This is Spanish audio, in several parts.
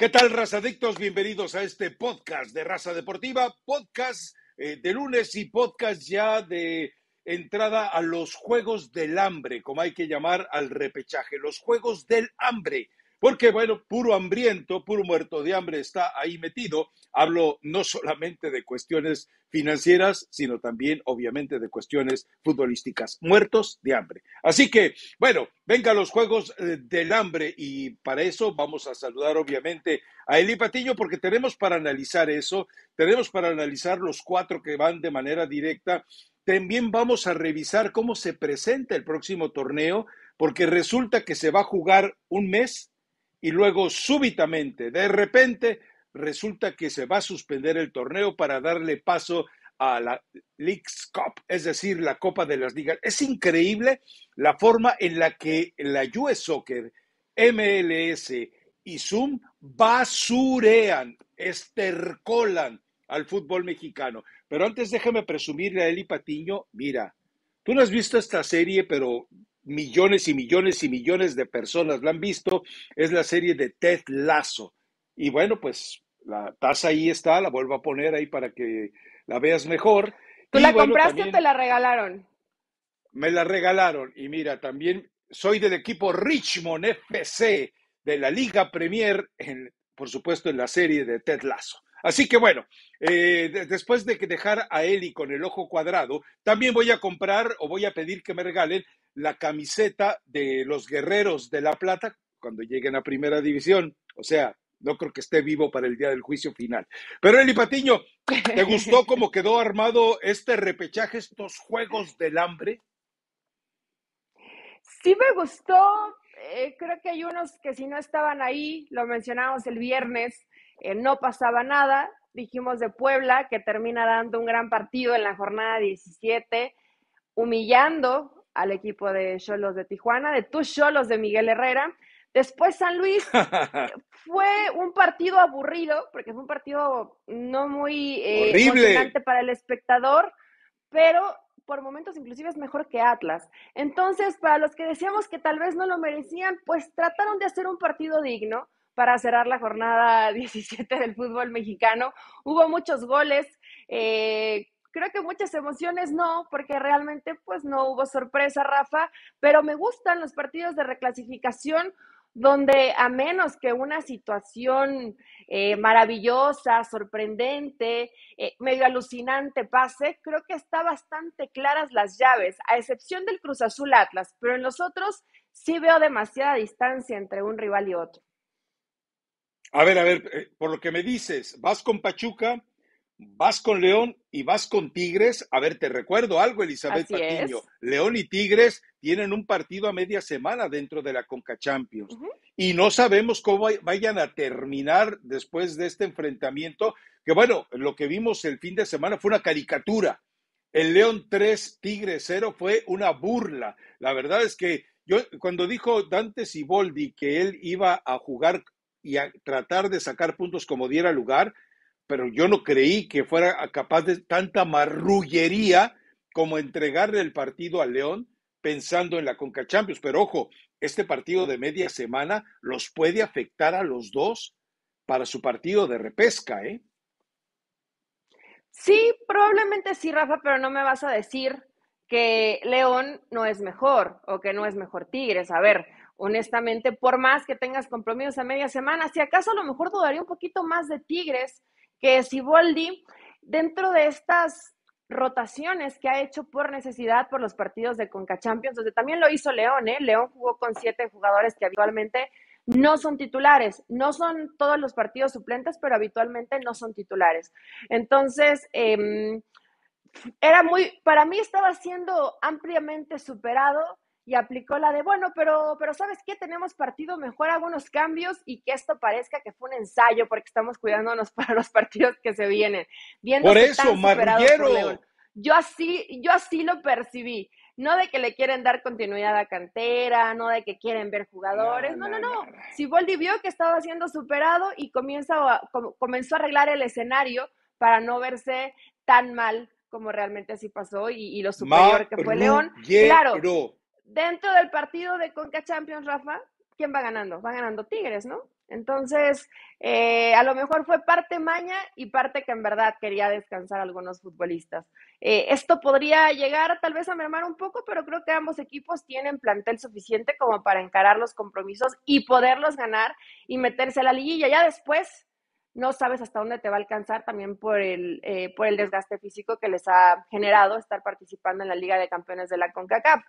¿Qué tal, adictos? Bienvenidos a este podcast de Raza Deportiva, podcast eh, de lunes y podcast ya de entrada a los Juegos del Hambre, como hay que llamar al repechaje, los Juegos del Hambre. Porque, bueno, puro hambriento, puro muerto de hambre está ahí metido. Hablo no solamente de cuestiones financieras, sino también, obviamente, de cuestiones futbolísticas. Muertos de hambre. Así que, bueno, venga los Juegos eh, del Hambre y para eso vamos a saludar, obviamente, a Eli Patiño, porque tenemos para analizar eso, tenemos para analizar los cuatro que van de manera directa. También vamos a revisar cómo se presenta el próximo torneo, porque resulta que se va a jugar un mes y luego súbitamente, de repente, resulta que se va a suspender el torneo para darle paso a la League's Cup, es decir, la Copa de las Ligas. Es increíble la forma en la que la US Soccer, MLS y Zoom basurean, estercolan al fútbol mexicano. Pero antes déjame presumirle a Eli Patiño, mira, tú no has visto esta serie, pero millones y millones y millones de personas la han visto, es la serie de Ted Lasso. Y bueno, pues la taza ahí está, la vuelvo a poner ahí para que la veas mejor. ¿Tú la compraste o te la regalaron? Me la regalaron. Y mira, también soy del equipo Richmond FC de la Liga Premier, en, por supuesto en la serie de Ted Lasso. Así que bueno, eh, después de que dejar a Eli con el ojo cuadrado, también voy a comprar o voy a pedir que me regalen la camiseta de los Guerreros de La Plata cuando lleguen a Primera División. O sea, no creo que esté vivo para el día del juicio final. Pero Eli Patiño, ¿te gustó cómo quedó armado este repechaje, estos Juegos del Hambre? Sí me gustó. Eh, creo que hay unos que si no estaban ahí, lo mencionamos el viernes, eh, no pasaba nada. Dijimos de Puebla, que termina dando un gran partido en la jornada 17, humillando al equipo de Cholos de Tijuana, de tus Cholos de Miguel Herrera. Después San Luis fue un partido aburrido, porque fue un partido no muy eh, emocionante para el espectador, pero por momentos inclusive es mejor que Atlas. Entonces, para los que decíamos que tal vez no lo merecían, pues trataron de hacer un partido digno, para cerrar la jornada 17 del fútbol mexicano. Hubo muchos goles. Eh, creo que muchas emociones no, porque realmente pues no hubo sorpresa, Rafa, pero me gustan los partidos de reclasificación donde a menos que una situación eh, maravillosa, sorprendente, eh, medio alucinante pase, creo que está bastante claras las llaves, a excepción del Cruz Azul Atlas, pero en los otros sí veo demasiada distancia entre un rival y otro. A ver, a ver, eh, por lo que me dices, vas con Pachuca, vas con León y vas con Tigres. A ver, te recuerdo algo, Elizabeth Patiño. León y Tigres tienen un partido a media semana dentro de la CONCACHAMPIONS Y no sabemos cómo vayan a terminar después de este enfrentamiento, que bueno, lo que vimos el fin de semana fue una caricatura. El León 3, Tigres 0 fue una burla. La verdad es que yo, cuando dijo Dante Siboldi que él iba a jugar y a tratar de sacar puntos como diera lugar, pero yo no creí que fuera capaz de tanta marrullería como entregarle el partido a León pensando en la Conca Champions. Pero ojo, este partido de media semana los puede afectar a los dos para su partido de repesca, ¿eh? Sí, probablemente sí, Rafa, pero no me vas a decir que León no es mejor o que no es mejor Tigres. A ver, honestamente, por más que tengas compromisos a media semana. Si acaso a lo mejor dudaría un poquito más de Tigres que Siboldi dentro de estas rotaciones que ha hecho por necesidad por los partidos de Conca Champions, donde también lo hizo León, ¿eh? León jugó con siete jugadores que habitualmente no son titulares, no son todos los partidos suplentes, pero habitualmente no son titulares. Entonces, em, era muy, para mí estaba siendo ampliamente superado y aplicó la de, bueno, pero, pero ¿sabes qué? Tenemos partido, mejor hago unos cambios y que esto parezca que fue un ensayo porque estamos cuidándonos para los partidos que se vienen. Por eso, Marrullero. yo así, yo así lo percibí. No de que le quieren dar continuidad a cantera, no de que quieren ver jugadores, no, no, no. Si Siboldi vio que estaba siendo superado y comienza a, comenzó a arreglar el escenario para no verse tan mal como realmente así pasó y, lo superior que fue León. Claro, Dentro del partido de Conca Champions, Rafa, ¿quién va ganando? Va ganando Tigres, ¿no? Entonces, eh, a lo mejor fue parte maña y parte que en verdad quería descansar algunos futbolistas. Eh, esto podría llegar tal vez a mermar un poco, pero creo que ambos equipos tienen plantel suficiente como para encarar los compromisos y poderlos ganar y meterse a la liguilla. Ya después no sabes hasta dónde te va a alcanzar también por el, eh, por el desgaste físico que les ha generado estar participando en la Liga de Campeones de la CONCACAF.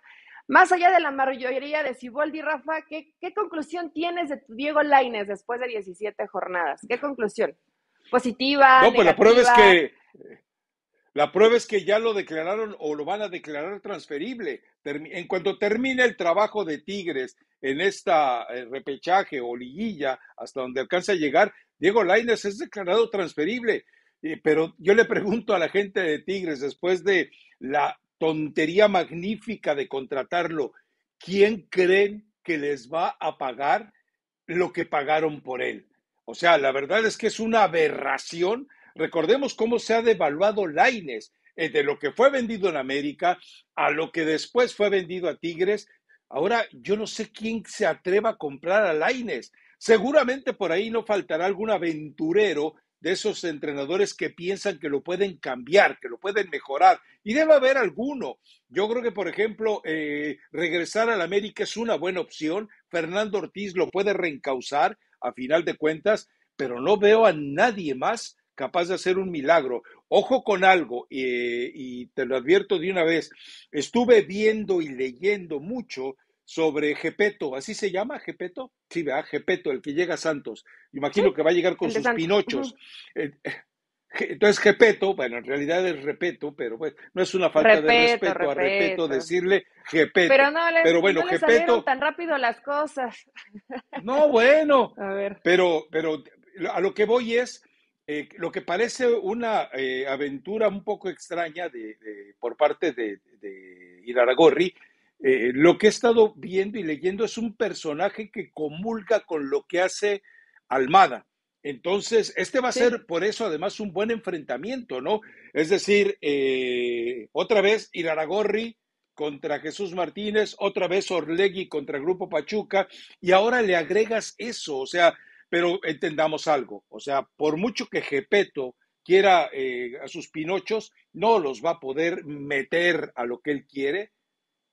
Más allá de la mayoría de Siboldi, Rafa, ¿qué, conclusión tienes de Diego Laines después de 17 jornadas? ¿Qué conclusión? ¿Positiva? No, pues la prueba es que. La prueba es que ya lo declararon o lo van a declarar transferible. En cuanto termine el trabajo de Tigres en esta eh, repechaje o liguilla, hasta donde alcance a llegar, Diego Laines es declarado transferible. Eh, pero yo le pregunto a la gente de Tigres, después de la tontería magnífica de contratarlo, ¿quién creen que les va a pagar lo que pagaron por él? O sea, la verdad es que es una aberración. Recordemos cómo se ha devaluado Laines eh, de lo que fue vendido en América a lo que después fue vendido a Tigres. Ahora yo no sé quién se atreva a comprar a Laines. Seguramente por ahí no faltará algún aventurero de esos entrenadores que piensan que lo pueden cambiar, que lo pueden mejorar. Y debe haber alguno. Yo creo que, por ejemplo, eh, regresar al América es una buena opción. Fernando Ortiz lo puede reencauzar, a final de cuentas, pero no veo a nadie más capaz de hacer un milagro. Ojo con algo, eh, y te lo advierto de una vez, estuve viendo y leyendo mucho sobre Gepeto, así se llama Gepeto, sí, ¿verdad? Gepeto, el que llega a Santos. Imagino que va a llegar con sus pinochos. Eh, entonces, Gepeto, bueno, en realidad es repeto, pero no es una falta de respeto a repeto decirle Gepeto. Pero no bueno, no tan rápido las cosas. No, bueno. a Pero, pero a lo que voy es eh, lo que parece una eh, aventura un poco extraña de, por parte de, de Iraragorri, eh, lo que he estado viendo y leyendo es un personaje que comulga con lo que hace Almada. Entonces, este va a ser por eso además un buen enfrentamiento, ¿no? Es decir, eh, otra vez Iraragorri contra Jesús Martínez, otra vez Orlegui contra Grupo Pachuca, y ahora le agregas eso, o sea, pero entendamos algo, o sea, por mucho que Gepeto quiera eh, a sus pinochos, no los va a poder meter a lo que él quiere,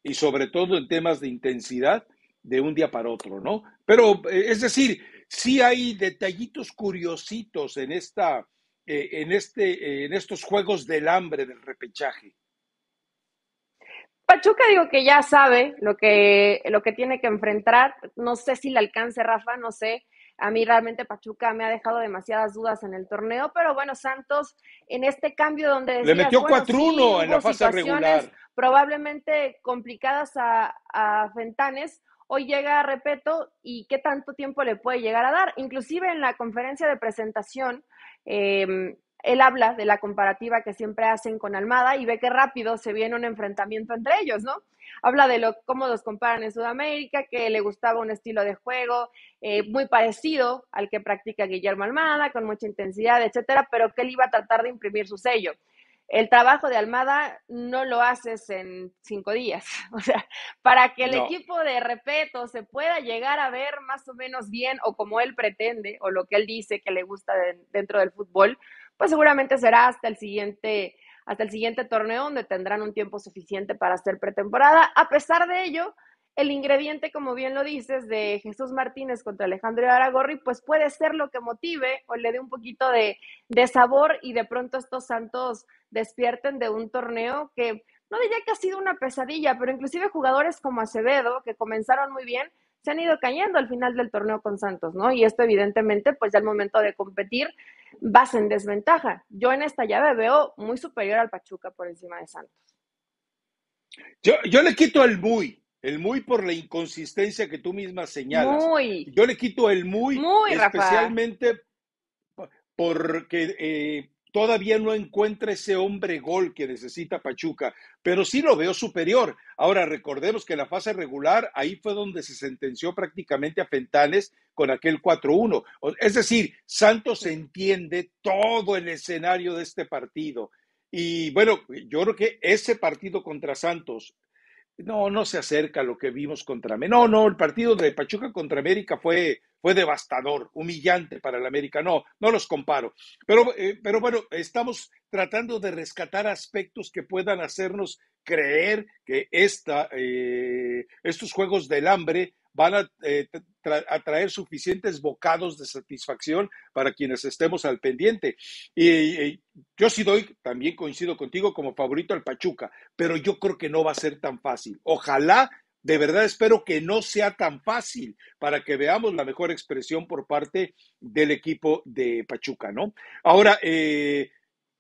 y sobre todo en temas de intensidad de un día para otro, ¿no? Pero eh, es decir, sí hay detallitos curiositos en esta, eh, en este, eh, en estos juegos del hambre del repechaje. Pachuca digo que ya sabe lo que, lo que tiene que enfrentar. No sé si le alcance Rafa, no sé. A mí realmente Pachuca me ha dejado demasiadas dudas en el torneo, pero bueno, Santos, en este cambio donde... le metió 4-1 en la fase regular probablemente complicadas a, Fentanes, hoy llega a Repeto y qué tanto tiempo le puede llegar a dar. Inclusive en la conferencia de presentación, em, él habla de la comparativa que siempre hacen con Almada y ve que rápido se viene un enfrentamiento entre ellos, ¿no? Habla de lo, cómo los comparan en Sudamérica, que le gustaba un estilo de juego eh, muy parecido al que practica Guillermo Almada, con mucha intensidad, etcétera, pero que él iba a tratar de imprimir su sello el trabajo de Almada no lo haces en cinco días. O sea, para que el equipo de repeto se pueda llegar a ver más o menos bien o como él pretende o lo que él dice que le gusta dentro del fútbol, pues seguramente será hasta el siguiente hasta el siguiente torneo donde tendrán un tiempo suficiente para hacer pretemporada. A pesar de ello, el ingrediente, como bien lo dices, de Jesús Martínez contra Alejandro Aragorri, pues puede ser lo que motive o le dé un poquito de, sabor y de pronto estos santos despierten de un torneo que no diría que ha sido una pesadilla, pero inclusive jugadores como Acevedo, que comenzaron muy bien, se han ido cayendo al final del torneo con Santos, ¿no? Y esto evidentemente, pues ya al momento de competir, vas en desventaja. Yo en esta llave veo muy superior al Pachuca por encima de Santos. Yo, le quito el bui el muy por la inconsistencia que tú misma señalas. Muy. Yo le quito el muy, especialmente porque eh, todavía no encuentra ese hombre gol que necesita Pachuca, pero sí lo veo superior. Ahora, recordemos que en la fase regular, ahí fue donde se sentenció prácticamente a Fentanes con aquel 4-1. Es decir, Santos entiende todo el escenario de este partido. Y bueno, yo creo que ese partido contra Santos, no, no se acerca a lo que vimos contra América. No, no, el partido de Pachuca contra América fue, fue devastador, humillante para el América. No, no los comparo. Pero, eh, pero bueno, estamos tratando de rescatar aspectos que puedan hacernos creer que esta, eh, estos Juegos del Hambre van eh, a, traer suficientes bocados de satisfacción para quienes estemos al pendiente. Y, yo sí doy, también coincido contigo, como favorito al Pachuca, pero yo creo que no va a ser tan fácil. Ojalá, de verdad espero que no sea tan fácil para que veamos la mejor expresión por parte del equipo de Pachuca, ¿no? Ahora, eh,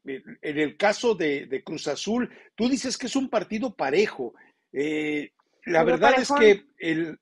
en el caso de, Cruz Azul, tú dices que es un partido parejo. Eh, la verdad es que el,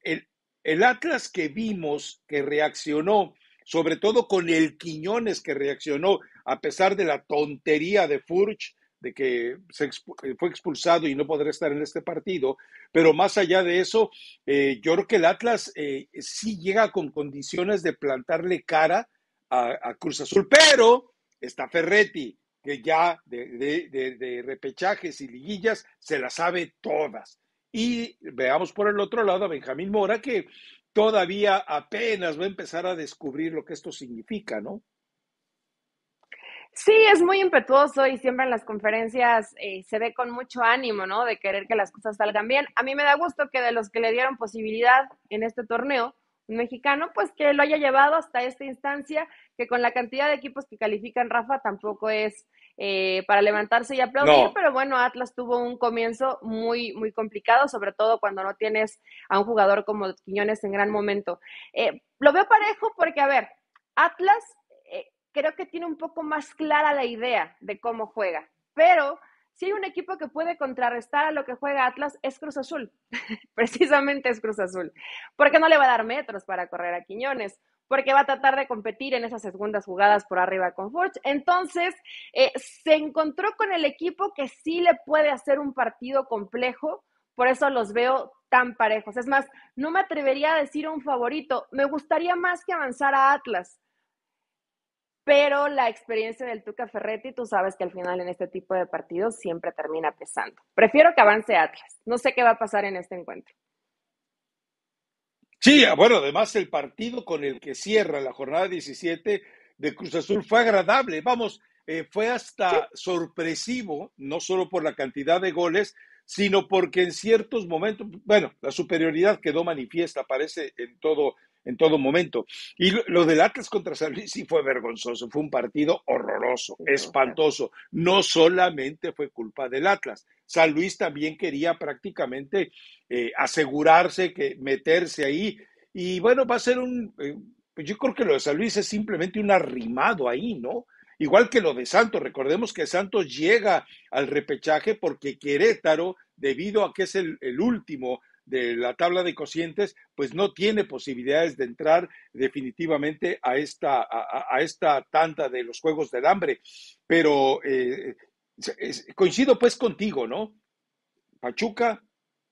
el Atlas que vimos, que reaccionó, sobre todo con el Quiñones que reaccionó, a pesar de la tontería de Furch, de que se eh, fue expulsado y no podrá estar en este partido, pero más allá de eso, eh, yo creo que el Atlas eh, sí llega con condiciones de plantarle cara a, Cruz Azul, pero está Ferretti, que ya de repechajes y liguillas se las sabe todas. Y veamos por el otro lado a Benjamín Mora, que todavía apenas va a empezar a descubrir lo que esto significa, ¿no? Sí, es muy impetuoso y siempre en las conferencias eh, se ve con mucho ánimo, ¿no? De querer que las cosas salgan bien. A mí me da gusto que de los que le dieron posibilidad en este torneo, un mexicano, pues que lo haya llevado hasta esta instancia, que con la cantidad de equipos que califican Rafa tampoco es eh, para levantarse y aplaudir, pero bueno, Atlas tuvo un comienzo muy, muy complicado, sobre todo cuando no tienes a un jugador como Quiñones en gran momento. Eh, lo veo parejo porque, a ver, Atlas eh, creo que tiene un poco más clara la idea de cómo juega, pero si hay un equipo que puede contrarrestar a lo que juega Atlas, es Cruz Azul. Precisamente es Cruz Azul. Porque no le va a dar metros para correr a Quiñones porque va a tratar de competir en esas segundas jugadas por arriba con Forge. Entonces, eh, se encontró con el equipo que sí le puede hacer un partido complejo, por eso los veo tan parejos. Es más, no me atrevería a decir un favorito, me gustaría más que avanzar a Atlas. Pero la experiencia del Tuca Ferretti, tú sabes que al final en este tipo de partidos siempre termina pesando. Prefiero que avance Atlas. No sé qué va a pasar en este encuentro. Sí, ah, bueno, además el partido con el que cierra la jornada 17 de Cruz Azul fue agradable. Vamos, eh, fue hasta sorpresivo, no solo por la cantidad de goles, sino porque en ciertos momentos, bueno, la superioridad quedó manifiesta, parece en todo en todo momento. Y lo del Atlas contra San Luis sí fue vergonzoso, fue un partido horroroso, espantoso. No solamente fue culpa del Atlas, San Luis también quería prácticamente eh, asegurarse que meterse ahí. Y bueno, va a ser un, eh, pues yo creo que lo de San Luis es simplemente un arrimado ahí, ¿no? Igual que lo de Santos, recordemos que Santos llega al repechaje porque Querétaro, debido a que es el, último de la tabla de cocientes, pues no tiene posibilidades de entrar definitivamente a esta, a, esta tanda de los Juegos del Hambre. Pero eh, coincido pues contigo, ¿no? Pachuca,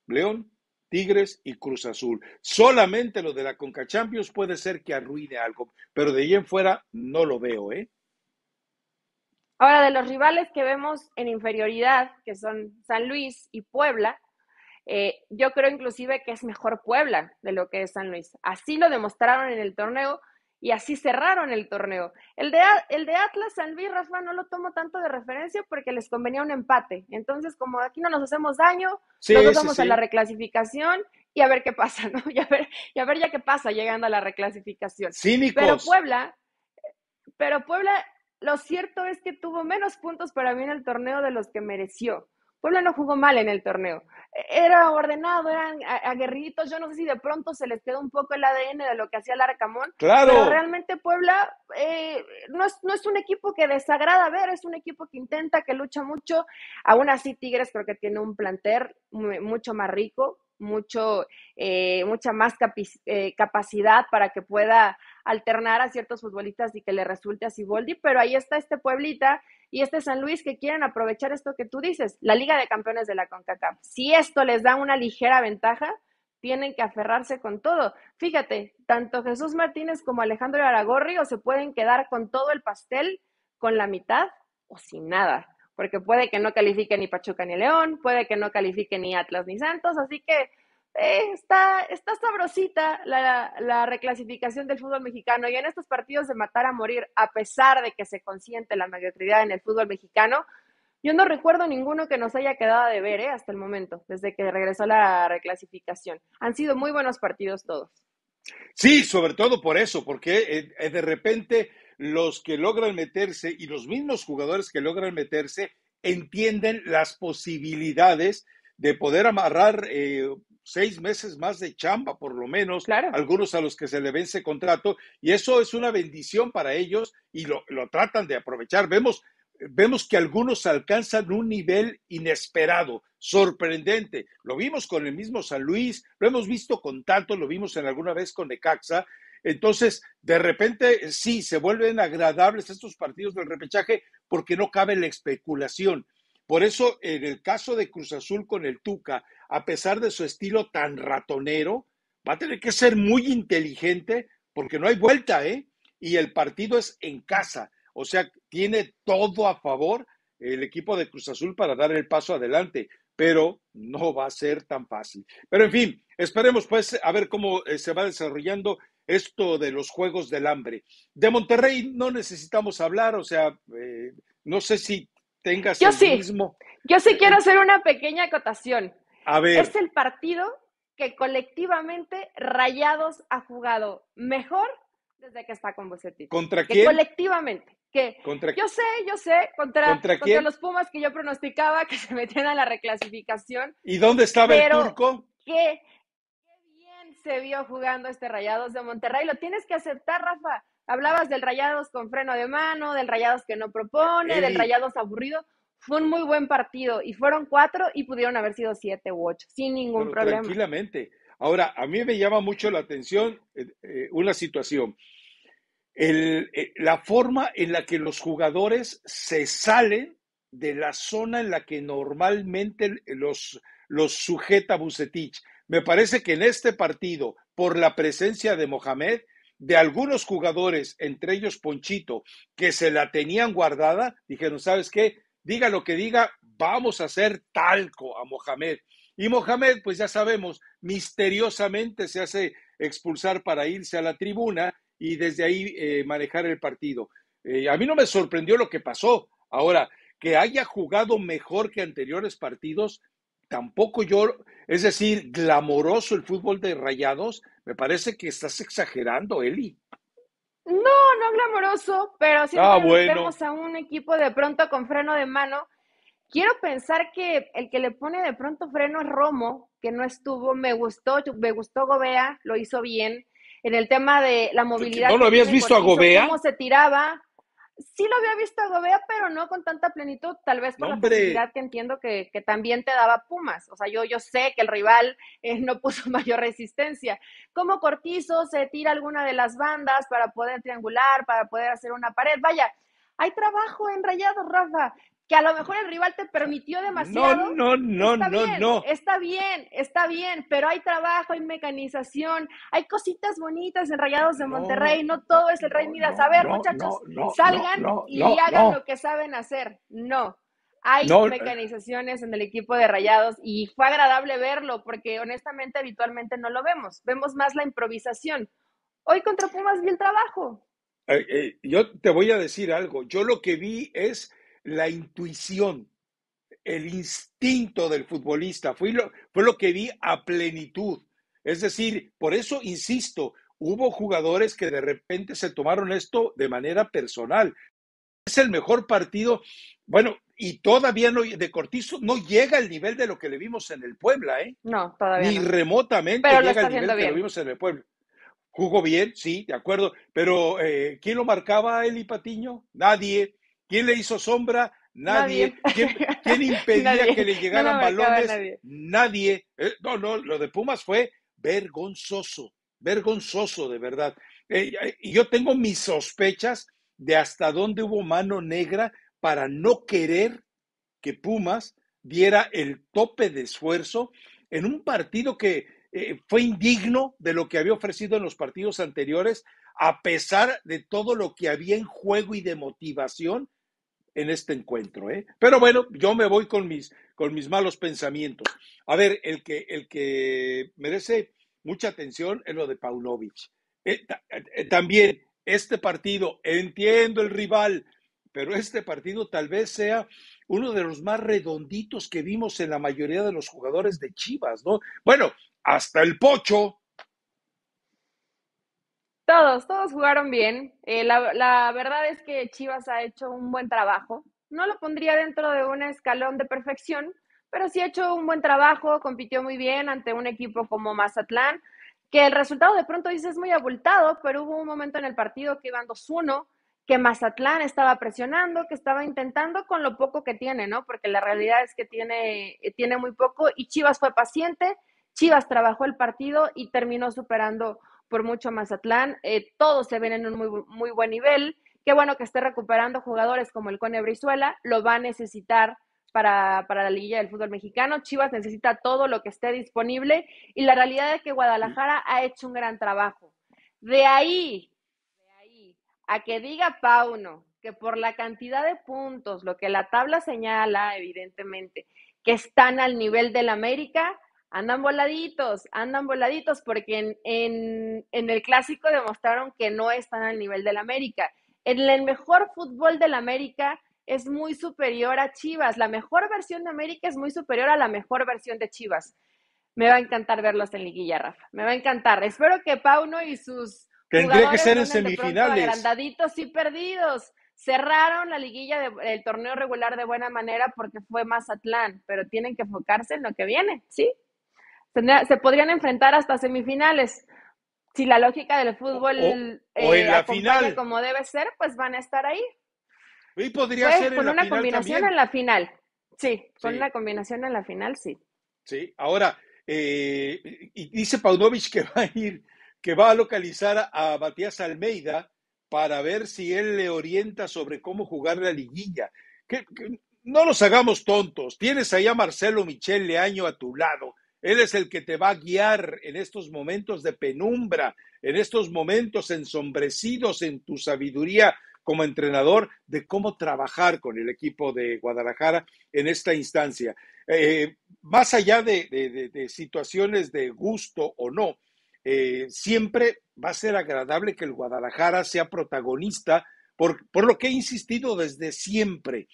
León, Tigres y Cruz Azul. Solamente lo de la Conca puede ser que arruine algo, pero de ahí en fuera no lo veo, ¿eh? Ahora, de los rivales que vemos en inferioridad, que son San Luis y Puebla, eh, yo creo inclusive que es mejor Puebla de lo que es San Luis. Así lo demostraron en el torneo y así cerraron el torneo. El de, el de Atlas San Luis, Rafa, no lo tomo tanto de referencia porque les convenía un empate. Entonces, como aquí no nos hacemos daño, nos vamos a la reclasificación y a ver qué pasa, ¿no? Y a ver, y a ver ya qué pasa llegando a la reclasificación. Cínicos. Pero Puebla, pero Puebla, lo cierto es que tuvo menos puntos para mí en el torneo de los que mereció. Puebla no jugó mal en el torneo era ordenado, eran aguerritos Yo no sé si de pronto se les quedó un poco el ADN de lo que hacía el Arcamón. Pero realmente Puebla eh, no, es, un equipo que desagrada ver, es un equipo que intenta, que lucha mucho. Aún así, Tigres creo que tiene un plantel mucho más rico, mucho, eh, mucha más eh, capacidad para que pueda alternar a ciertos futbolistas y que le resulte a Siboldi, pero ahí está este pueblita y este San Luis que quieren aprovechar esto que tú dices, la Liga de Campeones de la CONCACAF. Si esto les da una ligera ventaja, tienen que aferrarse con todo. Fíjate, tanto Jesús Martínez como Alejandro Aragorri se pueden quedar con todo el pastel, con la mitad o sin nada, porque puede que no califique ni Pachuca ni León, puede que no califique ni Atlas ni Santos, así que eh, está, está sabrosita la, reclasificación del fútbol mexicano y en estos partidos de matar a morir, a pesar de que se consiente la mediocridad en el fútbol mexicano, yo no recuerdo ninguno que nos haya quedado de ver eh, hasta el momento, desde que regresó la reclasificación. Han sido muy buenos partidos todos. Sí, sobre todo por eso, porque eh, de repente los que logran meterse y los mismos jugadores que logran meterse entienden las posibilidades de poder amarrar seis meses más de chamba, por lo menos, algunos a los que se le vence contrato, y eso es una bendición para ellos y lo, tratan de aprovechar. Vemos, vemos que algunos alcanzan un nivel inesperado, sorprendente. Lo vimos con el mismo San Luis, lo hemos visto con tanto, lo vimos en alguna vez con Necaxa. Entonces, de repente, sí, se vuelven agradables estos partidos del repechaje porque no cabe la especulación. Por eso, en el caso de Cruz Azul con el Tuca, a pesar de su estilo tan ratonero, va a tener que ser muy inteligente porque no hay vuelta, ¿eh? Y el partido es en casa, o sea, tiene todo a favor el equipo de Cruz Azul para dar el paso adelante, pero no va a ser tan fácil. Pero en fin, esperemos pues a ver cómo eh, se va desarrollando esto de los Juegos del Hambre. De Monterrey no necesitamos hablar, o sea, eh, no sé si yo sí, Yo sí quiero hacer una pequeña acotación. A ver. Es el partido que colectivamente Rayados ha jugado mejor desde que está con vosotros ¿Contra Colectivamente. Que ¿Contra yo sé, yo sé, contra, los Pumas que yo pronosticaba que se metían a la reclasificación. ¿Y dónde estaba el turco? Qué, qué bien se vio jugando este Rayados de Monterrey. Lo tienes que aceptar, Rafa. Hablabas del Rayados con freno de mano, del Rayados que no propone, del Rayados aburrido. Fue un muy buen partido y fueron cuatro y pudieron haber sido siete u ocho, sin ningún problema. Tranquilamente. Ahora, a mí me llama mucho la atención eh, eh, una situación. Eh, la forma en la que los jugadores se salen de la zona en la que normalmente los, los sujeta Bucetich. Me parece que en este partido, por la presencia de Mohamed, de algunos jugadores, entre ellos Ponchito, que se la tenían guardada, dijeron, ¿sabes qué? Diga lo que diga, vamos a hacer talco a Mohamed. Y Mohamed, pues ya sabemos, misteriosamente se hace expulsar para irse a la tribuna y desde ahí eh, manejar el partido. Eh, a mí no me sorprendió lo que pasó. Ahora, que haya jugado mejor que anteriores partidos, tampoco yo, es decir, glamoroso el fútbol de Rayados, me parece que estás exagerando, Eli. No, no glamoroso, pero si ah, vemos a un equipo de pronto con freno de mano. Quiero pensar que el que le pone de pronto freno es Romo, que no estuvo, me gustó, me gustó Gobea, lo hizo bien. En el tema de la movilidad. ¿No lo habías visto a Gobea? ¿Cómo se tiraba? sí lo había visto a Gobea, pero no con tanta plenitud, tal vez por la facilidad que entiendo que, también te daba Pumas. O sea, yo, yo sé que el rival eh, no puso mayor resistencia. Como Cortizo se tira alguna de las bandas para poder triangular, para poder hacer una pared. Vaya, hay trabajo en Rafa que a lo mejor el rival te permitió demasiado. No, no, no, no, no. Está bien, está bien, pero hay trabajo, hay mecanización, hay cositas bonitas en Rayados de Monterrey, no, todo es el Rey mira, A ver, muchachos, salgan y hagan lo que saben hacer. No. Hay mecanizaciones en el equipo de Rayados y fue agradable verlo porque honestamente habitualmente no lo vemos. Vemos más la improvisación. Hoy contra Pumas vi el trabajo. Eh, eh, yo te voy a decir algo. Yo lo que vi es la intuición, el instinto del futbolista. Fue lo, fue lo que vi a plenitud. Es decir, por eso insisto, hubo jugadores que de repente se tomaron esto de manera personal. Es el mejor partido, bueno, y todavía no, de Cortizo no llega el nivel de lo que le vimos en el Puebla, ¿eh? No, todavía. Ni remotamente llega al nivel que le vimos en el Puebla. Jugó bien, sí, de acuerdo. Pero, eh, ¿quién lo marcaba, Eli Patiño? Nadie. ¿Quién le hizo sombra? Nadie. ¿Quién, impedía que le llegaran balones? Nadie. Eh, no, no, lo de Pumas fue vergonzoso, vergonzoso de verdad. Eh, eh, y yo tengo mis sospechas de hasta dónde hubo mano negra para no querer que Pumas diera el tope de esfuerzo en un partido que fue indigno de lo que había ofrecido en los partidos anteriores, a pesar de todo lo que había en juego y de motivación en este encuentro. ¿eh? Pero bueno, yo me voy con mis, con mis malos pensamientos. A ver, el que, el que merece mucha atención es lo de Paunovic. Eh, eh, eh, también este partido, entiendo el rival, pero este partido tal vez sea uno de los más redonditos que vimos en la mayoría de los jugadores de Chivas, ¿no? Bueno, hasta el Pocho, todos, todos jugaron bien. Eh, la, verdad es que Chivas ha hecho un buen trabajo. No lo pondría dentro de un escalón de perfección, pero sí ha hecho un buen trabajo, compitió muy bien ante un equipo como Mazatlán, que el resultado de pronto dice es muy abultado, pero hubo un momento en el partido que iban 2-1, que Mazatlán estaba presionando, que estaba intentando con lo poco que tiene, ¿no? Porque la realidad es que tiene eh, muy poco y Chivas fue paciente, Chivas trabajó el partido y terminó superando por mucho Mazatlán. Eh, todos se ven en un muy, muy buen nivel. Qué bueno que esté recuperando jugadores como el Cone Brizuela, lo va a necesitar para, la liguilla del fútbol mexicano. Chivas necesita todo lo que esté disponible y la realidad es que Guadalajara ha hecho un gran trabajo. De ahí, de ahí a que diga Pauno que por la cantidad de puntos, lo que la tabla señala, evidentemente, que están al nivel del América, andan voladitos, andan voladitos, porque en, en, el clásico demostraron que no están al nivel del América. En el mejor fútbol del América es muy superior a Chivas. La mejor versión de América es muy superior a la mejor versión de Chivas. Me va a encantar verlos en liguilla, Rafa. Me va a encantar. Espero que Pauno y sus Tendría que ser en semifinales. Agrandaditos y perdidos. Cerraron la liguilla del torneo regular de buena manera porque fue más atlán, pero tienen que enfocarse en lo que viene, ¿sí? se podrían enfrentar hasta semifinales. Si la lógica del fútbol o, eh, la final. como debe ser, pues van a estar ahí. Y podría pues, ser con en una la combinación en la final. Sí, con una combinación en la final, sí. Sí, ahora, eh, y dice Paunovic que va a ir, que va a localizar a Matías Almeida para ver si él le orienta sobre cómo jugar la liguilla. Que, no nos hagamos tontos, tienes ahí a Marcelo Michel Leaño a tu lado, él es el que te va a guiar en estos momentos de penumbra, en estos momentos ensombrecidos en tu sabiduría como entrenador de cómo trabajar con el equipo de Guadalajara en esta instancia. Eh, más allá de, situaciones de gusto o no, eh, siempre va a ser agradable que el Guadalajara sea protagonista, por lo que he insistido desde siempre,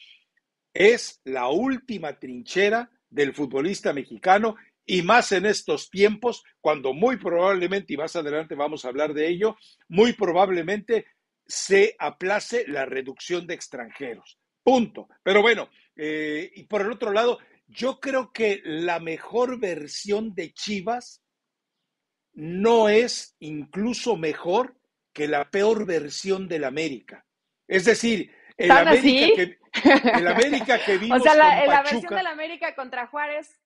es la última trinchera del futbolista mexicano y más en estos tiempos, cuando muy probablemente, y más adelante vamos a hablar de ello, muy probablemente se aplace la reducción de extranjeros. Punto. Pero bueno, eh, y por el otro lado, yo creo que la mejor versión de Chivas no es incluso mejor que la peor versión del América. Es decir, el, América, Que, América vimos. O sea, la, versión de la América contra Juárez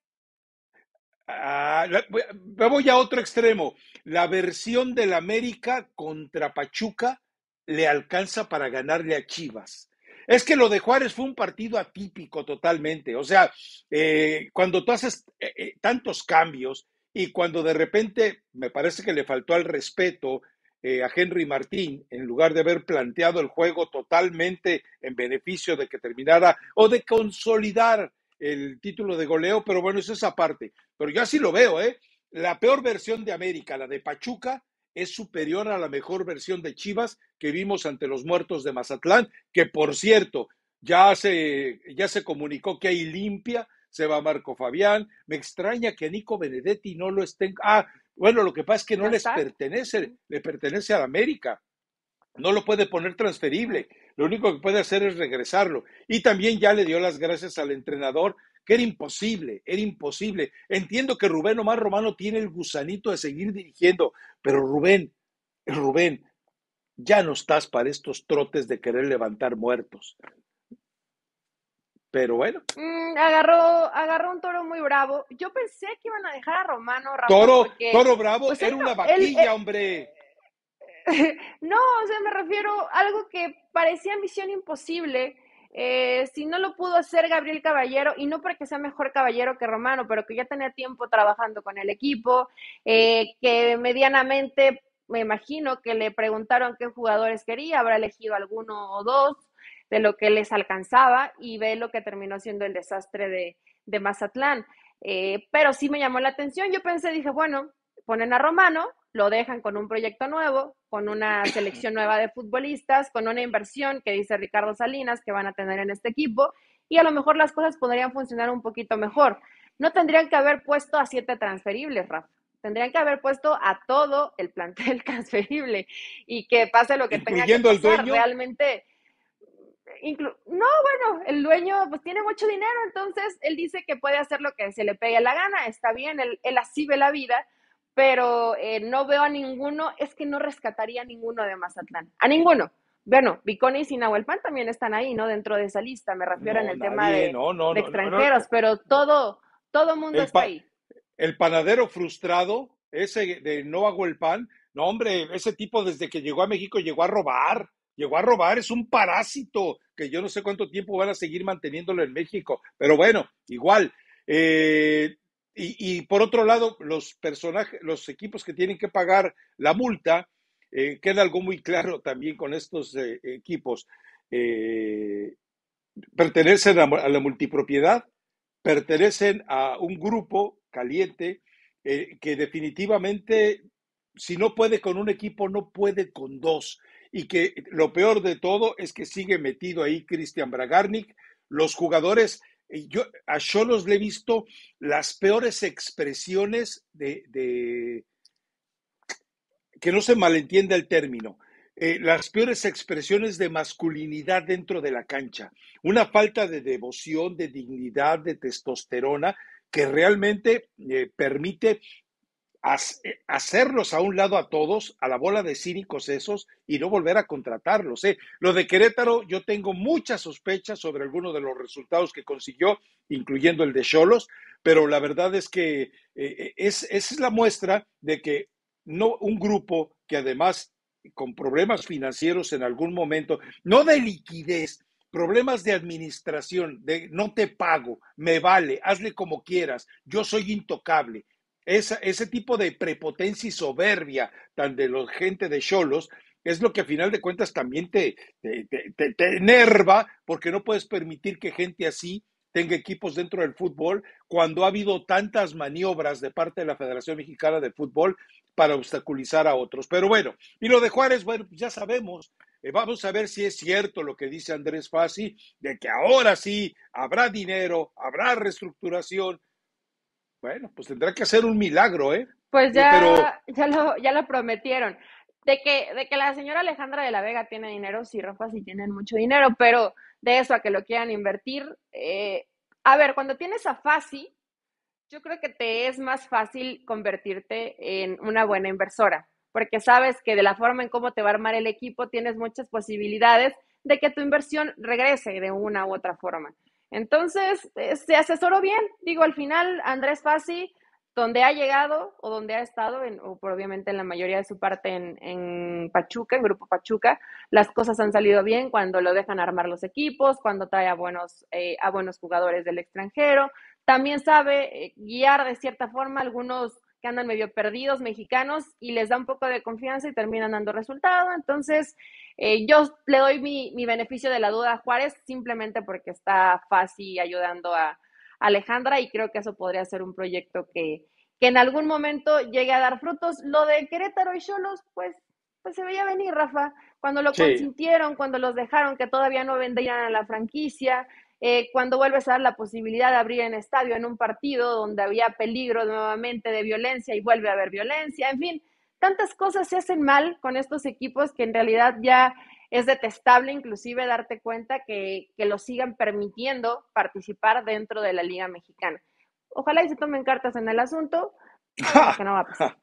Ah, me voy a otro extremo. La versión del América contra Pachuca le alcanza para ganarle a Chivas. Es que lo de Juárez fue un partido atípico totalmente. O sea, eh, cuando tú haces eh, eh, tantos cambios y cuando de repente me parece que le faltó al respeto a Henry Martín, en lugar de haber planteado el juego totalmente en beneficio de que terminara o de consolidar el título de goleo, pero bueno, es esa parte. Pero yo así lo veo, ¿eh? La peor versión de América, la de Pachuca, es superior a la mejor versión de Chivas que vimos ante los muertos de Mazatlán, que por cierto, ya se, ya se comunicó que hay limpia, se va Marco Fabián, me extraña que Nico Benedetti no lo estén, ah, bueno, lo que pasa es que no les pertenece, le pertenece a América, no lo puede poner transferible, lo único que puede hacer es regresarlo. Y también ya le dio las gracias al entrenador que era imposible, era imposible. Entiendo que Rubén Omar Romano tiene el gusanito de seguir dirigiendo, pero Rubén, Rubén, ya no estás para estos trotes de querer levantar muertos. Pero bueno. Mm, agarró, agarró un toro muy bravo. Yo pensé que iban a dejar a Romano Toro, toro bravo pues, era una vaquilla, hombre. No, o sea, me refiero a algo que parecía misión imposible eh, si no lo pudo hacer Gabriel Caballero, y no porque sea mejor Caballero que Romano, pero que ya tenía tiempo trabajando con el equipo, eh, que medianamente me imagino que le preguntaron qué jugadores quería, habrá elegido alguno o dos de lo que les alcanzaba y ve lo que terminó siendo el desastre de, de Mazatlán. Eh, pero sí me llamó la atención, yo pensé, dije, bueno, ponen a Romano, lo dejan con un proyecto nuevo, con una selección nueva de futbolistas, con una inversión que dice Ricardo Salinas que van a tener en este equipo y a lo mejor las cosas podrían funcionar un poquito mejor. No tendrían que haber puesto a siete transferibles, Rafa. Tendrían que haber puesto a todo el plantel transferible y que pase lo que tenga que pasar. Realmente, no, bueno, el dueño pues tiene mucho dinero, entonces él dice que puede hacer lo que se le pegue la gana, está bien, él, él así ve la vida, pero eh, no veo a ninguno, es que no rescataría a ninguno de Mazatlán, a ninguno. Bueno, Bicón y Pan también están ahí, ¿no? Dentro de esa lista, me refiero en el tema de, extranjeros, pero todo, todo mundo está ahí. El panadero frustrado, ese de no hago el pan, no hombre, ese tipo desde que llegó a México llegó a robar, llegó a robar, es un parásito que yo no sé cuánto tiempo van a seguir manteniéndolo en México, pero bueno, igual, eh, y, por otro lado, los personajes, los equipos que tienen que pagar la multa, eh, queda algo muy claro también con estos eh, equipos. Eh, pertenecen a, la multipropiedad, pertenecen a un grupo caliente que definitivamente, si no puede con un equipo, no puede con dos. Y que lo peor de todo es que sigue metido ahí Cristian Bragarnik, los jugadores yo a Cholos le he visto las peores expresiones de, que no se malentienda el término, eh, las peores expresiones de masculinidad dentro de la cancha, una falta de devoción, de dignidad, de testosterona que realmente eh, permite eh, hacerlos a un lado a todos, a la bola de cínicos esos, y no volver a contratarlos. ¿eh? Lo de Querétaro, yo tengo muchas sospechas sobre algunos de los resultados que consiguió, incluyendo el de Cholos, pero la verdad es que esa eh, es, es la muestra de que no un grupo que además con problemas financieros en algún momento, no de liquidez, problemas de administración, de no te pago, me vale, hazle como quieras, yo soy intocable ese tipo de prepotencia y soberbia tan de la gente de Cholos es lo que a final de cuentas también te, te, te, enerva porque no puedes permitir que gente así tenga equipos dentro del fútbol cuando ha habido tantas maniobras de parte de la Federación Mexicana de Fútbol para obstaculizar a otros. Pero bueno, y lo de Juárez, bueno, pues ya sabemos, eh, vamos a ver si es cierto lo que dice Andrés Fasi de que ahora sí habrá dinero, habrá reestructuración, bueno, pues tendrá que hacer un milagro, ¿eh? Pues eh, ya, ya, lo, ya lo prometieron. De que, de que, la señora Alejandra de la Vega tiene dinero, sí, Rafa sí tienen mucho dinero, pero de eso a que lo quieran invertir, eh, a ver, cuando tienes a Fasi, yo creo que te es más fácil convertirte en una buena inversora, porque sabes que de la forma en cómo te va a armar el equipo, tienes muchas posibilidades de que tu inversión regrese de una u otra forma. Entonces, eh, se asesoró bien. Digo, al final, Andrés Fassi, donde ha llegado o donde ha estado, en, o obviamente en la mayoría de su parte en, Pachuca, en Grupo Pachuca, las cosas han salido bien cuando lo dejan armar los equipos, cuando trae a buenos, eh, a buenos jugadores del extranjero. También sabe eh, guiar de cierta forma algunos que andan medio perdidos mexicanos y les da un poco de confianza y terminan dando resultado. Entonces, eh, yo le doy mi, mi, beneficio de la duda a Juárez simplemente porque está fácil ayudando a, Alejandra y creo que eso podría ser un proyecto que, que en algún momento llegue a dar frutos. Lo de Querétaro y Solos, pues, pues se veía venir, Rafa, cuando lo consintieron, cuando los dejaron que todavía no vendían a la franquicia, eh, cuando vuelves a dar la posibilidad de abrir en estadio en un partido donde había peligro nuevamente de violencia y vuelve a haber violencia, en fin, tantas cosas se hacen mal con estos equipos que en realidad ya es detestable inclusive darte cuenta que, que lo sigan permitiendo participar dentro de la Liga Mexicana. Ojalá y se tomen cartas en el asunto, que no va a pasar.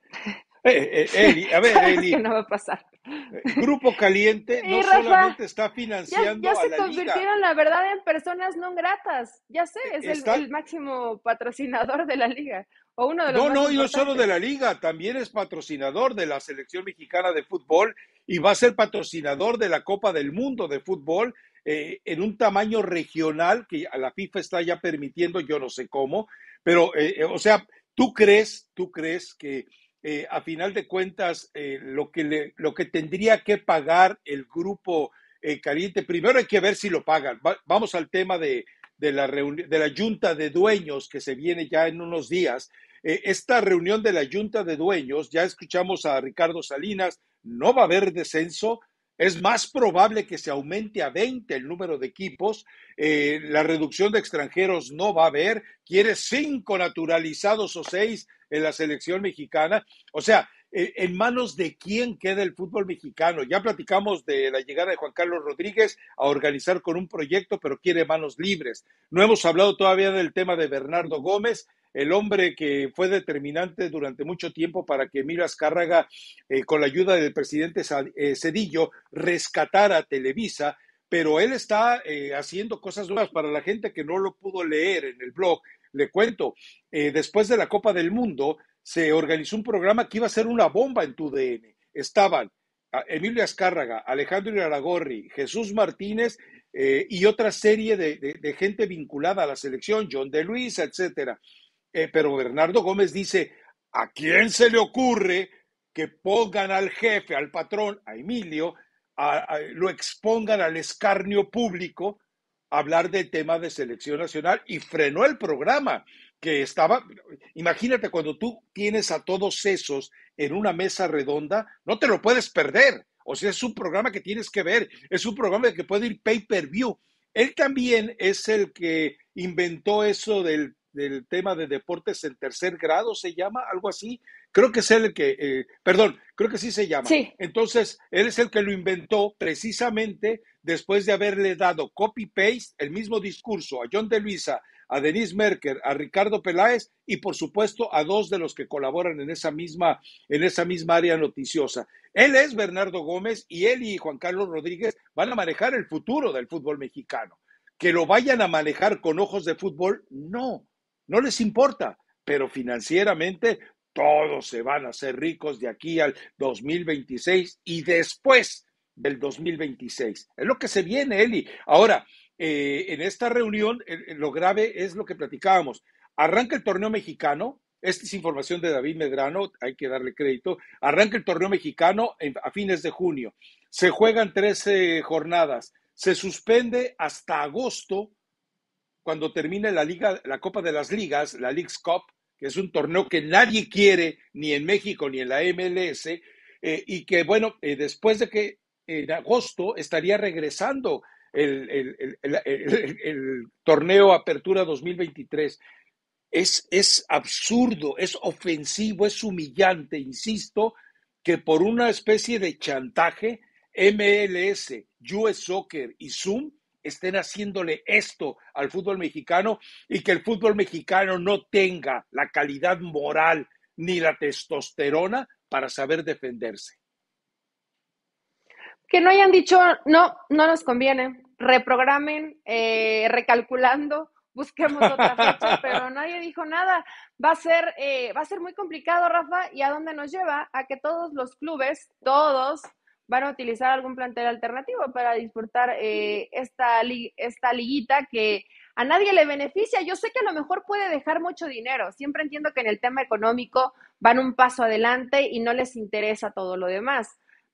Eh, eh, a ver, que no va a pasar. Grupo Caliente no solamente está financiando. Ya, ya se convirtieron, la verdad, en personas no gratas. Ya sé, e, es el, máximo patrocinador de la liga. O uno no, no, y no solo de la liga, también es patrocinador de la selección mexicana de fútbol y va a ser patrocinador de la Copa del Mundo de fútbol eh, en un tamaño regional que a la FIFA está ya permitiendo, yo no sé cómo, pero, eh, eh, o sea, ¿tú crees, tú crees que eh, a final de cuentas, eh, lo, que lo que tendría que pagar el grupo eh, caliente, primero hay que ver si lo pagan. vamos al tema de, de la de la junta de dueños que se viene ya en unos días. esta reunión de la junta de dueños, ya escuchamos a Ricardo Salinas, no va a haber descenso, es más probable que se aumente a 20 el número de equipos. Eh, la reducción de extranjeros no va a haber. Quiere cinco naturalizados o seis en la selección mexicana. O sea, eh, ¿En manos de quién queda el fútbol mexicano? Ya platicamos de la llegada de Juan Carlos Rodríguez a organizar con un proyecto, pero quiere manos libres. No hemos hablado todavía del tema de Bernardo Gómez, el hombre que fue determinante durante mucho tiempo para que Emilio Azcárraga, eh, con la ayuda del presidente eh, Cedillo, rescatara Televisa, pero él está haciendo cosas nuevas para la gente que no lo pudo leer en el blog. Le cuento, después de la Copa del Mundo, se organizó un programa que iba a ser una bomba en tu DN. Estaban ah, Emilio Azcárraga, Alejandro Aragorri Jesús Martínez eh, y otra serie de, gente vinculada a la selección, John de Luis, etcétera. Eh, pero Bernardo Gómez dice: ¿A quién se le ocurre que pongan al jefe, al patrón, a Emilio, lo expongan al escarnio público hablar del tema de selección nacional y frenó el programa que estaba, imagínate cuando tú tienes a todos esos en una mesa redonda, no te lo puedes perder. O sea, es un programa que tienes que ver, es un programa que puede ir pay-per-view. Él también es el que inventó eso del, del tema de deportes en tercer grado, se llama algo así, Creo que es él el que, eh, perdón, creo que sí se llama. Entonces, él es el que lo inventó precisamente después de haberle dado copy-paste el mismo discurso a John de Luisa, a Denise Merker, a Ricardo Peláez y por supuesto a dos de los que colaboran en esa misma, en esa misma área noticiosa. Él es Bernardo Gómez y él y Juan Carlos Rodríguez van a manejar el futuro del fútbol mexicano. Que lo vayan a manejar con ojos de fútbol, no, no les importa, pero financieramente todos se van a hacer ricos de aquí al 2026 y después del 2026. Es lo que se viene, Eli. Ahora, eh, en esta reunión, eh, eh, lo grave es lo que platicábamos. Arranca el torneo mexicano. Esta es información de David Medrano, hay que darle crédito. Arranca el torneo mexicano a fines de junio. Se juegan 13 jornadas. Se suspende hasta agosto, cuando termine la, Liga, la Copa de las Ligas, la League's Cup, que es un torneo que nadie quiere, ni en México ni en la MLS, eh, y que bueno, eh, después de que en agosto estaría regresando el, torneo Apertura 2023. Es, es absurdo, es ofensivo, es humillante, insisto, que por una especie de chantaje, MLS, US Soccer y Zoom estén haciéndole esto al fútbol mexicano y que el fútbol mexicano no tenga la calidad moral ni la testosterona para saber defenderse. Que no hayan dicho, no, no nos conviene, reprogramen, eh, recalculando, busquemos otra fecha, pero nadie dijo nada. Va a ser, eh, va a ser muy complicado, Rafa, y a dónde nos lleva a que todos los clubes, todos, van a utilizar algún plantel alternativo para disfrutar eh, esta, esta liguita que a nadie le beneficia. Yo sé que a lo mejor puede dejar mucho dinero. Siempre entiendo que en el tema económico van un paso adelante y no les interesa todo lo demás.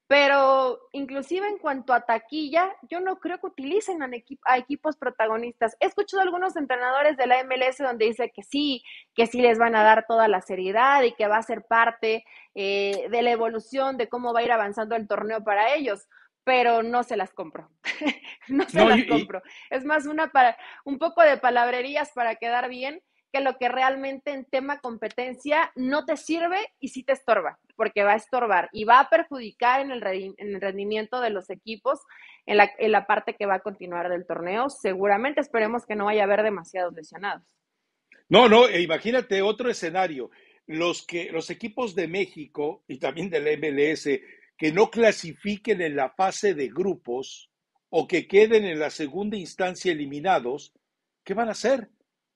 Pero inclusive en cuanto a taquilla, yo no creo que utilicen a, equipos protagonistas. He escuchado algunos entrenadores de la MLS donde dice que sí, que sí les van a dar toda la seriedad y que va a ser parte eh, de la evolución de cómo va a ir avanzando el torneo para ellos, pero no se las compro. no se las compro. Es más una para un poco de palabrerías para quedar bien que lo que realmente en tema competencia no te sirve y sí te estorba porque va a estorbar y va a perjudicar en el, rendimiento de los equipos en la, parte que va a continuar del torneo. Seguramente esperemos que no vaya a haber demasiados lesionados. No, no, e imagínate otro escenario. Los, que, los equipos de México y también del MLS que no clasifiquen en la fase de grupos o que queden en la segunda instancia eliminados, ¿qué van a hacer?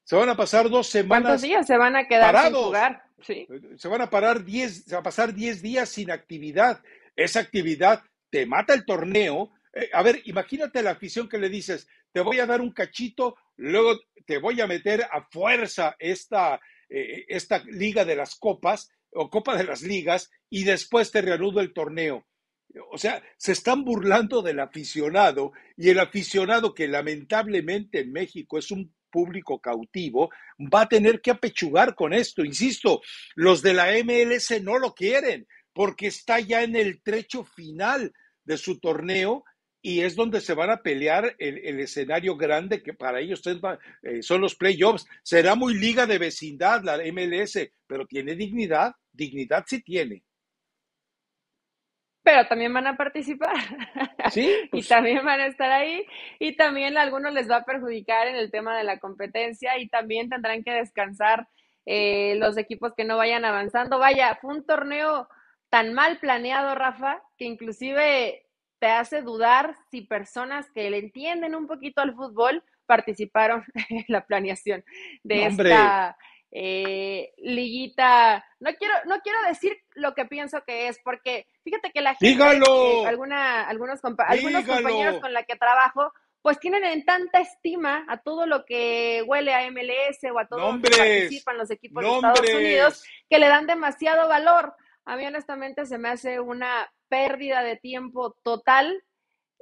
Se van a pasar dos semanas. ¿Cuántos días se van a quedar parados? sin jugar? Se van a parar 10, a pasar 10 días sin actividad. Esa actividad te mata el torneo. Eh, a ver, imagínate la afición que le dices, te voy a dar un cachito, luego te voy a meter a fuerza esta, eh, esta liga de las copas o copa de las ligas y después te reanudo el torneo. O sea, se están burlando del aficionado y el aficionado que lamentablemente en México es un público cautivo, va a tener que apechugar con esto. Insisto, los de la MLS no lo quieren porque está ya en el trecho final de su torneo y es donde se van a pelear el, escenario grande que para ellos eh, son los playoffs. Será muy liga de vecindad la MLS, pero tiene dignidad, dignidad sí tiene pero también van a participar. Sí. y pues. también van a estar ahí. Y también a algunos les va a perjudicar en el tema de la competencia y también tendrán que descansar eh, los equipos que no vayan avanzando. Vaya, fue un torneo tan mal planeado, Rafa, que inclusive te hace dudar si personas que le entienden un poquito al fútbol participaron en la planeación de esta eh, liguita. No quiero, no quiero decir lo que pienso que es, porque fíjate que la gente, eh, algunos, compañeros con la que trabajo, pues tienen en tanta estima a todo lo que huele a MLS o a todo lo que participan los equipos de Estados Unidos, que le dan demasiado valor. A mí honestamente se me hace una pérdida de tiempo total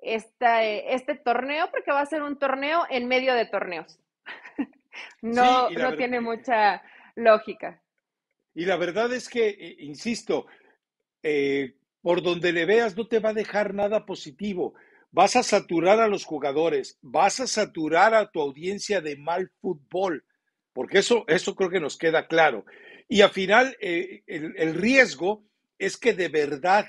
este torneo, porque va a ser un torneo en medio de torneos. no, no tiene mucha lógica. Y la verdad es que, eh, insisto, eh, por donde le veas no te va a dejar nada positivo. Vas a saturar a los jugadores, vas a saturar a tu audiencia de mal fútbol, porque eso, eso creo que nos queda claro. Y al final, eh, el riesgo es que de verdad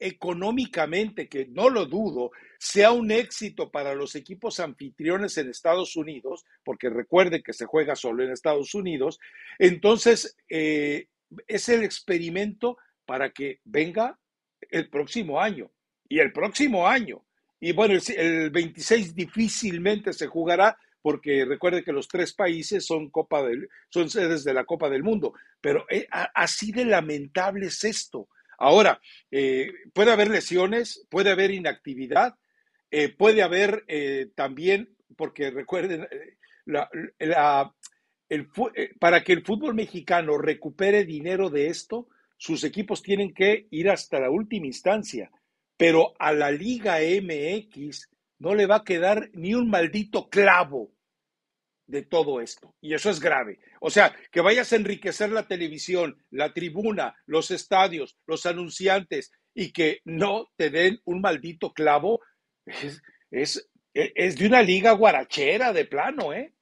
económicamente, que no lo dudo, sea un éxito para los equipos anfitriones en Estados Unidos, porque recuerde que se juega solo en Estados Unidos, entonces eh, es el experimento para que venga el próximo año y el próximo año. Y bueno, el, 26 difícilmente se jugará porque recuerde que los tres países son, Copa son sedes de la Copa del Mundo, pero eh, así de lamentable es esto Ahora, eh, puede haber lesiones, puede haber inactividad, eh, puede haber eh, también, porque recuerden, para que el fútbol mexicano recupere dinero de esto, sus equipos tienen que ir hasta la última instancia, pero a la Liga MX no le va a quedar ni un maldito clavo de todo esto. Y eso es grave. O sea, que vayas a enriquecer la televisión, la tribuna, los estadios, los anunciantes y que no te den un maldito clavo, es, es, de una liga guarachera de plano, ¿eh?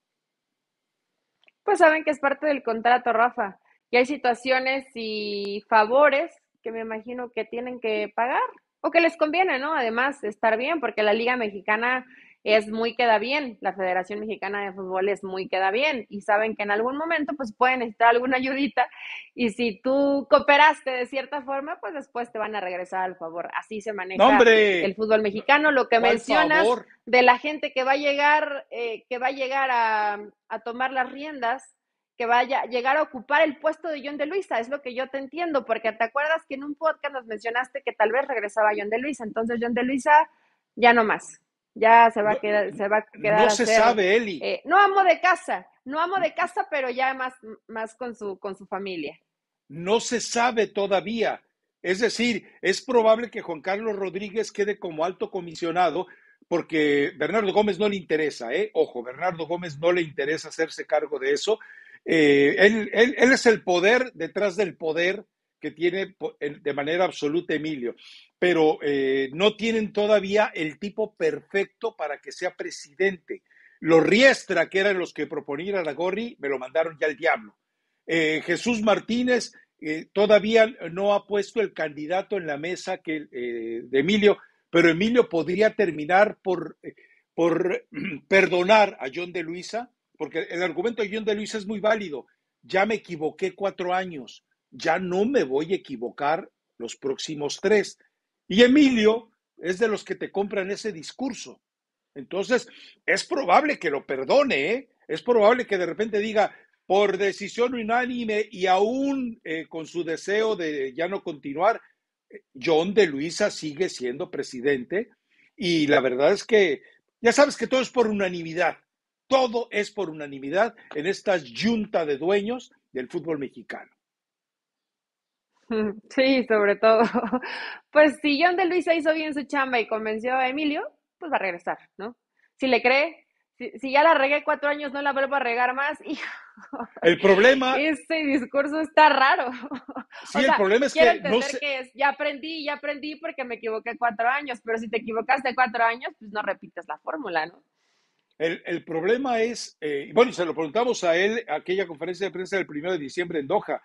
Pues saben que es parte del contrato, Rafa. Y hay situaciones y favores que me imagino que tienen que pagar o que les conviene, ¿no? Además, estar bien, porque la Liga Mexicana es muy queda bien, la Federación Mexicana de Fútbol es muy queda bien y saben que en algún momento pues pueden necesitar alguna ayudita y si tú cooperaste de cierta forma, pues después te van a regresar al favor. Así se maneja el fútbol mexicano. Lo que mencionas de la gente que va a llegar, eh, que va a llegar a, tomar las riendas que vaya a llegar a ocupar el puesto de John de Luisa, es lo que yo te entiendo, porque te acuerdas que en un podcast nos mencionaste que tal vez regresaba John de Luisa, entonces John de Luisa ya no más ya se va a quedar, se va a quedar. No se sabe, Eli. Eh, no amo de casa, no amo de casa, pero ya más, más con su, con su familia. No se sabe todavía. Es decir, es probable que Juan Carlos Rodríguez quede como alto comisionado, porque Bernardo Gómez no le interesa, ¿eh? Ojo, Bernardo Gómez no le interesa hacerse cargo de eso. Eh, él, él es el poder detrás del poder que tiene de manera absoluta Emilio, pero eh, no tienen todavía el tipo perfecto para que sea presidente. Los Riestra, que eran los que proponían a Gorri, me lo mandaron ya al diablo. Eh, Jesús Martínez eh, todavía no ha puesto el candidato en la mesa que, de Emilio, pero Emilio podría terminar por perdonar a John de Luisa, porque el argumento de John de Luisa es muy válido. Ya me equivoqué cuatro años ya no me voy a equivocar los próximos tres. Y Emilio es de los que te compran ese discurso. Entonces, es probable que lo perdone, ¿eh? es probable que de repente diga, por decisión unánime y aún eh, con su deseo de ya no continuar, John de Luisa sigue siendo presidente y la verdad es que ya sabes que todo es por unanimidad, todo es por unanimidad en esta junta de dueños del fútbol mexicano. Sí, sobre todo. Pues si John de Luisa hizo bien su chamba y convenció a Emilio, pues va a regresar, ¿no? Si le cree, si, ya la regué cuatro años, no la vuelvo a regar más. El problema. Este discurso está raro. Sí, el problema es que. ya aprendí, ya aprendí porque me equivoqué cuatro años, pero si te equivocaste cuatro años, pues no repites la fórmula, ¿no? El, problema es, eh, bueno, se lo preguntamos a él, aquella conferencia de prensa del 1 de diciembre en Doha,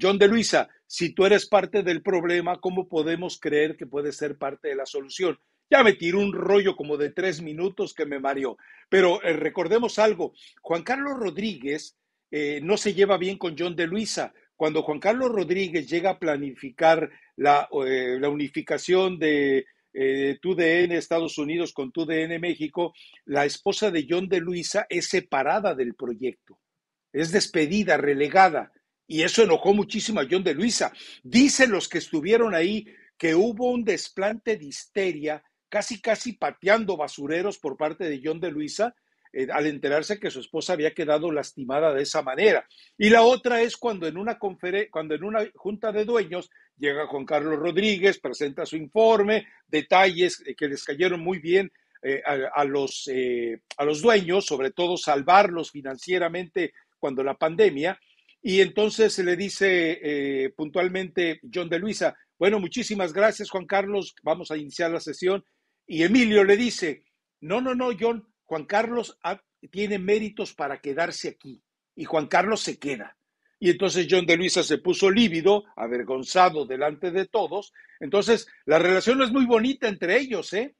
John de Luisa, si tú eres parte del problema, ¿cómo podemos creer que puedes ser parte de la solución? Ya me tiró un rollo como de tres minutos que me mareó. Pero eh, recordemos algo, Juan Carlos Rodríguez eh, no se lleva bien con John de Luisa. Cuando Juan Carlos Rodríguez llega a planificar la, eh, la unificación de TUDN Estados Unidos con TUDN México, la esposa de John de Luisa es separada del proyecto, es despedida, relegada. Y eso enojó muchísimo a John de Luisa. Dicen los que estuvieron ahí que hubo un desplante de histeria, casi casi pateando basureros por parte de John de Luisa, eh, al enterarse que su esposa había quedado lastimada de esa manera. Y la otra es cuando en una cuando en una junta de dueños llega Juan Carlos Rodríguez, presenta su informe, detalles eh, que les cayeron muy bien eh, a, los, a los dueños, sobre todo salvarlos financieramente cuando la pandemia, y entonces le dice eh, puntualmente John de Luisa, bueno, muchísimas gracias Juan Carlos, vamos a iniciar la sesión. Y Emilio le dice, no, no, no, John, Juan Carlos tiene méritos para quedarse aquí. Y Juan Carlos se queda. Y entonces John de Luisa se puso lívido, avergonzado delante de todos. Entonces, la relación no es muy bonita entre ellos, ¿eh?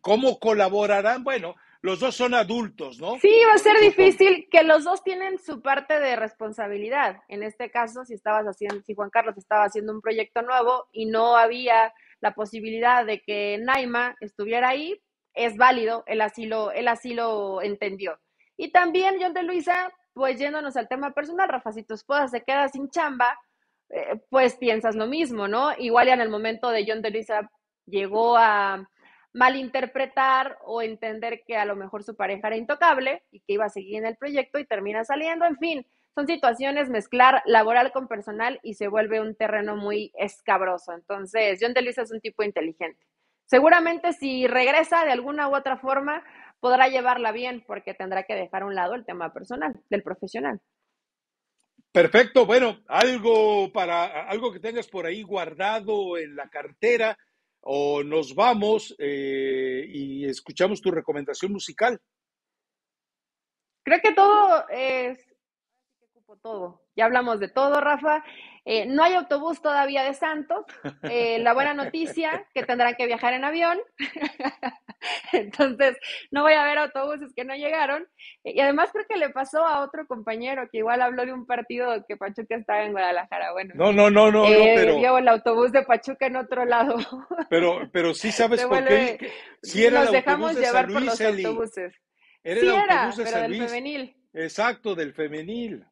¿Cómo colaborarán? Bueno, los dos son adultos, ¿no? Sí, va a ser difícil que los dos tienen su parte de responsabilidad. En este caso, si estabas haciendo, si Juan Carlos estaba haciendo un proyecto nuevo y no había la posibilidad de que Naima estuviera ahí, es válido, el asilo, el asilo entendió. Y también John de Luisa, pues yéndonos al tema personal, Rafa, si tu esposa se queda sin chamba, eh, pues piensas lo mismo, ¿no? Igual ya en el momento de John de Luisa llegó a malinterpretar o entender que a lo mejor su pareja era intocable y que iba a seguir en el proyecto y termina saliendo, en fin, son situaciones mezclar laboral con personal y se vuelve un terreno muy escabroso. Entonces, John DeLisa es un tipo inteligente. Seguramente si regresa de alguna u otra forma, podrá llevarla bien porque tendrá que dejar a un lado el tema personal, del profesional. Perfecto, bueno, algo para algo que tengas por ahí guardado en la cartera o nos vamos eh, y escuchamos tu recomendación musical. Creo que todo es todo. Ya hablamos de todo, Rafa. Eh, no hay autobús todavía de Santo eh, la buena noticia, que tendrán que viajar en avión. Entonces, no voy a ver autobuses que no llegaron. Eh, y además creo que le pasó a otro compañero que igual habló de un partido que Pachuca estaba en Guadalajara. Bueno, no, no, no, no, el autobús de Pachuca en otro lado. Pero, pero sí sabes por qué. Si nos dejamos llevar los autobuses. Era el autobús de pero del femenil. Exacto, del femenil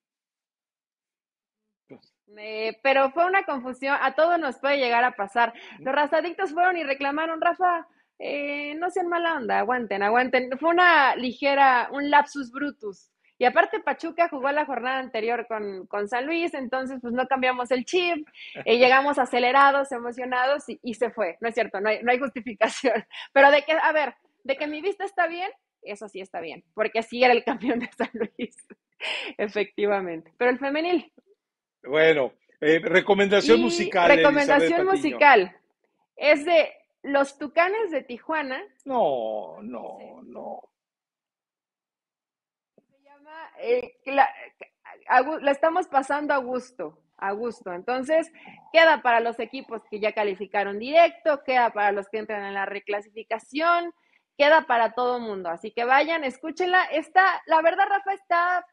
pero fue una confusión, a todos nos puede llegar a pasar. Los razadictos fueron y reclamaron, Rafa, eh, no sean mala onda, aguanten, aguanten. Fue una ligera, un lapsus brutus. Y aparte Pachuca jugó la jornada anterior con, San Luis, entonces pues no cambiamos el chip, eh, llegamos acelerados, emocionados y, se fue. No es cierto, no hay, no hay justificación. Pero de que, a ver, de que mi vista está bien, eso sí está bien, porque sí era el campeón de San Luis, efectivamente. Pero el femenil, bueno, eh, recomendación musical. Recomendación musical. Es de Los Tucanes de Tijuana. No, no, no. Se llama, eh, la, estamos pasando a gusto a gusto. Entonces, queda para los equipos que ya calificaron directo, queda para los que entran en la reclasificación, queda para todo mundo. Así que vayan, escúchenla. Está, la verdad, Rafa, está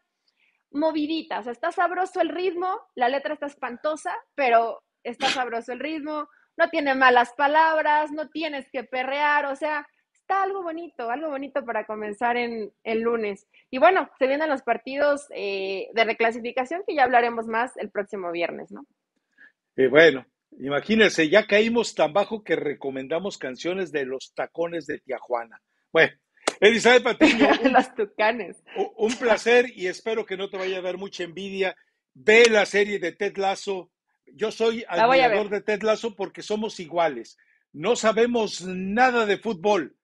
movidita, está sabroso el ritmo, la letra está espantosa, pero está sabroso el ritmo, no tiene malas palabras, no tienes que perrear, o sea, está algo bonito, algo bonito para comenzar en el lunes. Y bueno, se vienen los partidos eh, de reclasificación que ya hablaremos más el próximo viernes, ¿no? Eh, bueno, imagínense, ya caímos tan bajo que recomendamos canciones de los tacones de Tijuana. Bueno, Elizabeth Patiño. Un, Las tucanes. Un placer y espero que no te vaya a dar mucha envidia. Ve la serie de Ted Lasso. Yo soy admirador de Ted Lasso porque somos iguales. No sabemos nada de fútbol,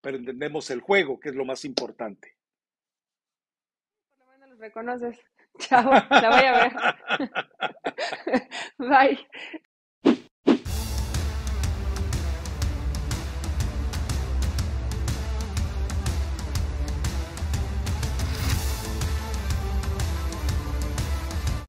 pero entendemos el juego, que es lo más importante. Por los reconoces. Chao, la voy a ver. Bye.